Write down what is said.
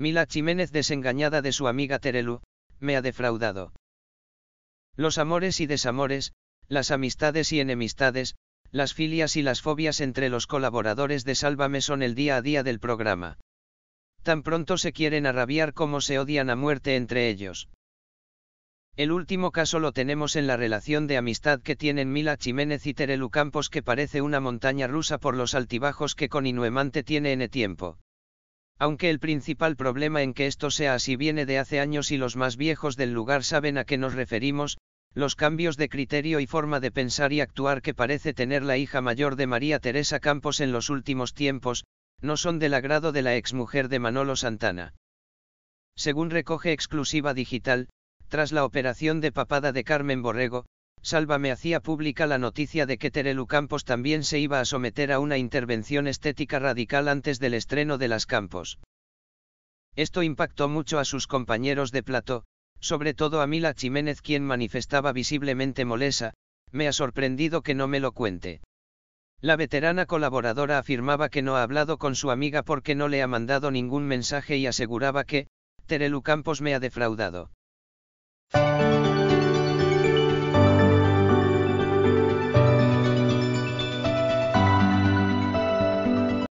Mila Jiménez desengañada de su amiga Terelu, me ha defraudado. Los amores y desamores, las amistades y enemistades, las filias y las fobias entre los colaboradores de Sálvame son el día a día del programa. Tan pronto se quieren arrabiar como se odian a muerte entre ellos. El último caso lo tenemos en la relación de amistad que tienen Mila Jiménez y Terelu Campos que parece una montaña rusa por los altibajos que con Inuemante tiene en el tiempo aunque el principal problema en que esto sea así viene de hace años y los más viejos del lugar saben a qué nos referimos, los cambios de criterio y forma de pensar y actuar que parece tener la hija mayor de María Teresa Campos en los últimos tiempos, no son del agrado de la exmujer de Manolo Santana. Según recoge exclusiva digital, tras la operación de papada de Carmen Borrego, me hacía pública la noticia de que Terelu Campos también se iba a someter a una intervención estética radical antes del estreno de Las Campos. Esto impactó mucho a sus compañeros de plato, sobre todo a Mila Jiménez quien manifestaba visiblemente molesa, me ha sorprendido que no me lo cuente. La veterana colaboradora afirmaba que no ha hablado con su amiga porque no le ha mandado ningún mensaje y aseguraba que, Terelu Campos me ha defraudado.